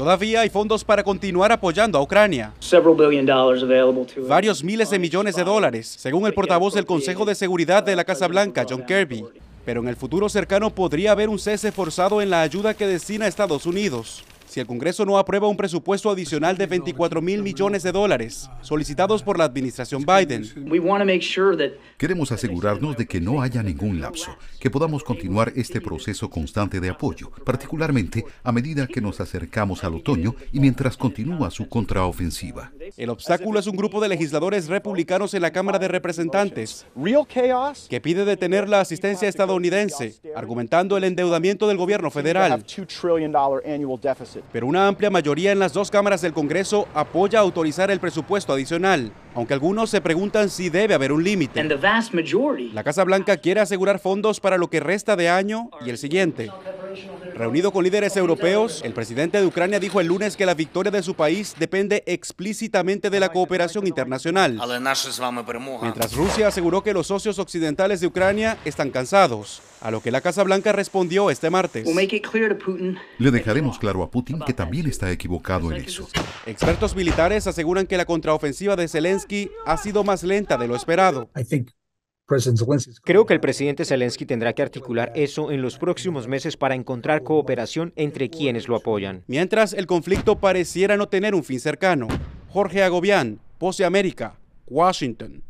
Todavía hay fondos para continuar apoyando a Ucrania. Varios miles de millones de dólares, según el portavoz del Consejo de Seguridad de la Casa Blanca, John Kirby. Pero en el futuro cercano podría haber un cese forzado en la ayuda que destina Estados Unidos si el Congreso no aprueba un presupuesto adicional de 24 mil millones de dólares solicitados por la administración Biden. Queremos asegurarnos de que no haya ningún lapso, que podamos continuar este proceso constante de apoyo, particularmente a medida que nos acercamos al otoño y mientras continúa su contraofensiva. El obstáculo es un grupo de legisladores republicanos en la Cámara de Representantes que pide detener la asistencia estadounidense, argumentando el endeudamiento del gobierno federal pero una amplia mayoría en las dos cámaras del Congreso apoya autorizar el presupuesto adicional, aunque algunos se preguntan si debe haber un límite. La Casa Blanca quiere asegurar fondos para lo que resta de año y el siguiente. Reunido con líderes europeos, el presidente de Ucrania dijo el lunes que la victoria de su país depende explícitamente de la cooperación internacional, mientras Rusia aseguró que los socios occidentales de Ucrania están cansados, a lo que la Casa Blanca respondió este martes. Le dejaremos claro a Putin que también está equivocado en eso. Expertos militares aseguran que la contraofensiva de Zelensky ha sido más lenta de lo esperado. Creo que el presidente Zelensky tendrá que articular eso en los próximos meses para encontrar cooperación entre quienes lo apoyan. Mientras el conflicto pareciera no tener un fin cercano, Jorge Agobián, Pose América, Washington.